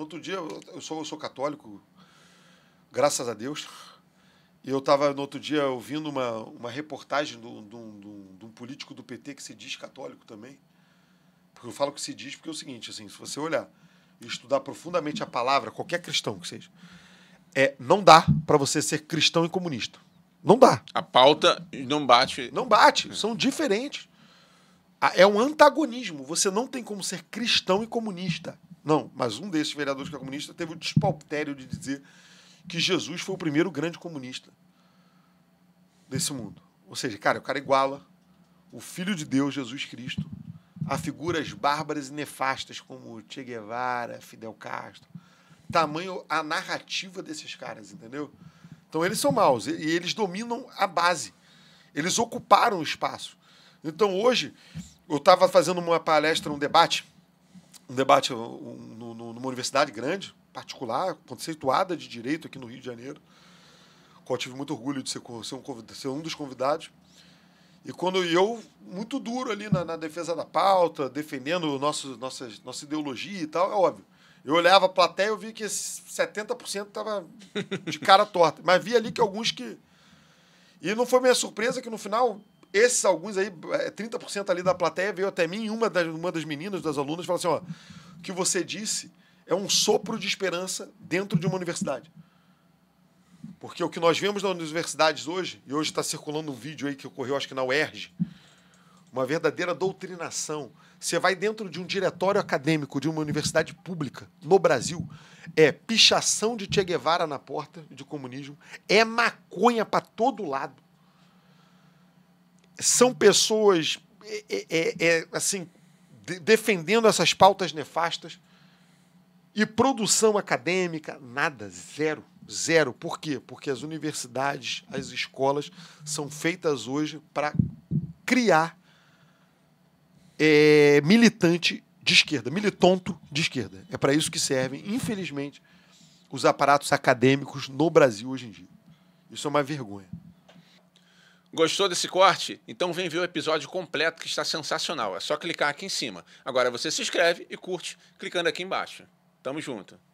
No outro dia, eu sou, eu sou católico, graças a Deus. E eu estava, no outro dia, ouvindo uma, uma reportagem de um político do PT que se diz católico também. Porque eu falo que se diz porque é o seguinte, assim, se você olhar e estudar profundamente a palavra, qualquer cristão que seja, é, não dá para você ser cristão e comunista. Não dá. A pauta não bate. Não bate, é. são diferentes. É um antagonismo. Você não tem como ser cristão e comunista. Não, mas um desses vereadores que é comunista teve o despautério de dizer que Jesus foi o primeiro grande comunista desse mundo. Ou seja, cara, o cara iguala o Filho de Deus, Jesus Cristo, a figuras bárbaras e nefastas como Che Guevara, Fidel Castro. Tamanho a narrativa desses caras, entendeu? Então eles são maus e eles dominam a base. Eles ocuparam o espaço. Então hoje eu estava fazendo uma palestra, um debate um debate um, no, numa universidade grande, particular, conceituada de direito aqui no Rio de Janeiro, qual eu tive muito orgulho de ser, ser, um, ser um dos convidados. E quando eu, muito duro ali na, na defesa da pauta, defendendo nosso, nossa, nossa ideologia e tal, é óbvio. Eu olhava a plateia e eu vi que 70% estava de cara torta. Mas vi ali que alguns que. E não foi minha surpresa que no final esses alguns aí, 30% é, ali da plateia veio até mim, uma das, uma das meninas, das alunas, falou assim: ó, o que você disse é um sopro de esperança dentro de uma universidade. Porque o que nós vemos nas universidades hoje, e hoje está circulando um vídeo aí que ocorreu, acho que na UERJ, uma verdadeira doutrinação. Você vai dentro de um diretório acadêmico de uma universidade pública no Brasil, é pichação de Che Guevara na porta de comunismo, é maconha para todo lado são pessoas é, é, é, é, assim de, defendendo essas pautas nefastas e produção acadêmica nada zero zero por quê porque as universidades as escolas são feitas hoje para criar é, militante de esquerda militonto de esquerda é para isso que servem infelizmente os aparatos acadêmicos no Brasil hoje em dia isso é uma vergonha Gostou desse corte? Então vem ver o episódio completo que está sensacional. É só clicar aqui em cima. Agora você se inscreve e curte clicando aqui embaixo. Tamo junto.